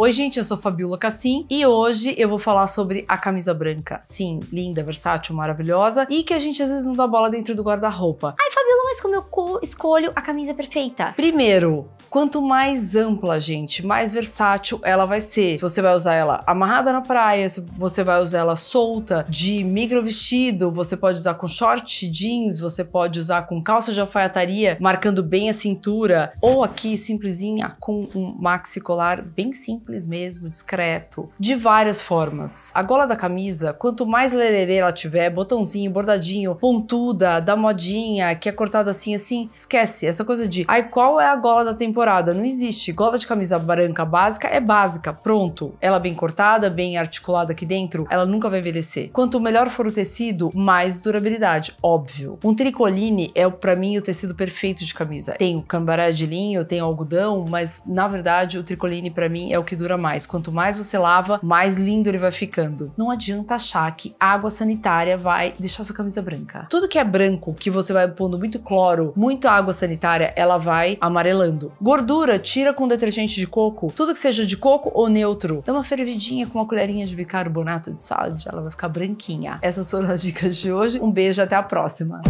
Oi, gente, eu sou Fabiola Cassim e hoje eu vou falar sobre a camisa branca. Sim, linda, versátil, maravilhosa e que a gente às vezes não dá bola dentro do guarda-roupa. Ai, Fabiola, mas como eu escolho a camisa perfeita? Primeiro, Quanto mais ampla, gente, mais versátil ela vai ser. Se você vai usar ela amarrada na praia, se você vai usar ela solta de micro vestido, você pode usar com short jeans, você pode usar com calça de alfaiataria, marcando bem a cintura, ou aqui simplesinha com um maxi colar bem simples mesmo, discreto, de várias formas. A gola da camisa, quanto mais lererê ela tiver, botãozinho, bordadinho, pontuda, da modinha, que é cortada assim assim, esquece essa coisa de, ai, qual é a gola da temporada? temporada. Não existe. Gola de camisa branca básica é básica, pronto. Ela bem cortada, bem articulada aqui dentro, ela nunca vai envelhecer. Quanto melhor for o tecido, mais durabilidade, óbvio. Um tricoline é para mim o tecido perfeito de camisa. Tem o cambaré de linho, tem algodão, mas na verdade o tricoline para mim é o que dura mais. Quanto mais você lava, mais lindo ele vai ficando. Não adianta achar que água sanitária vai deixar sua camisa branca. Tudo que é branco, que você vai pondo muito cloro, muito água sanitária, ela vai amarelando. Gordura, tira com detergente de coco. Tudo que seja de coco ou neutro. Dá uma fervidinha com uma colherinha de bicarbonato de sódio, ela vai ficar branquinha. Essas foram as dicas de hoje. Um beijo, até a próxima.